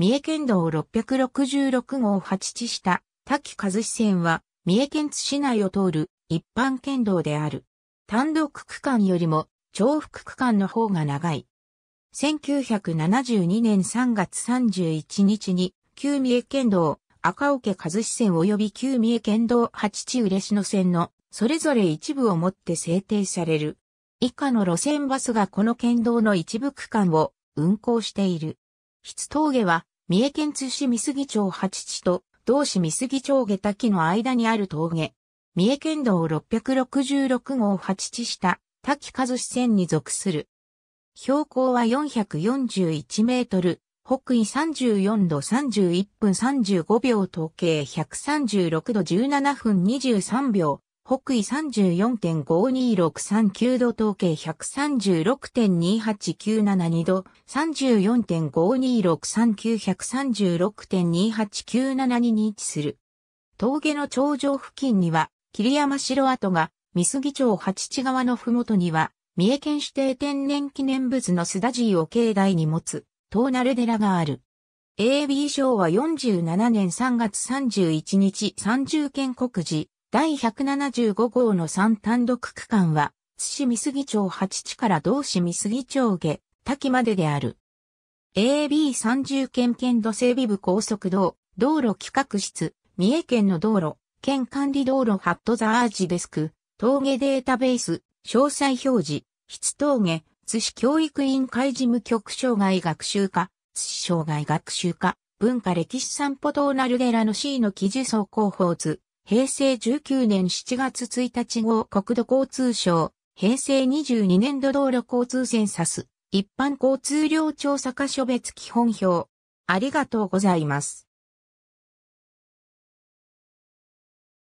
三重県道666号八地下、滝和志線は、三重県津市内を通る一般県道である。単独区間よりも重複区間の方が長い。1972年3月31日に、旧三重県道赤桶和志線及び旧三重県道八地嬉野線のそれぞれ一部をもって制定される。以下の路線バスがこの県道の一部区間を運行している。筆峠は三重県津市三杉町八地と同市三杉町下滝の間にある峠。三重県道666号八地下、滝和志線に属する。標高は441メートル、北緯34度31分35秒統計136度17分23秒、北緯34.52639度統計136.28972度34.5263936.28972に位置する。峠の頂上付近には霧山城跡が、三杉町八地川のふもとには、三重県指定天然記念物のスダジーを境内に持つ、東鳴寺がある。AB 賞は47年3月31日30県告示。第175号の3単独区間は、津市三杉町八地から同市三杉町下、滝までである。AB30 県県土整備部高速道、道路企画室、三重県の道路、県管理道路ハットザアージデスク、峠データベース、詳細表示、筆峠、津市教育委員会事務局障害学習課、津市障害学習課、文化歴史散歩トーナルデラの C の記事総広報図、平成19年7月1日号国土交通省、平成22年度道路交通センサス、一般交通量調査箇所別基本表。ありがとうございます。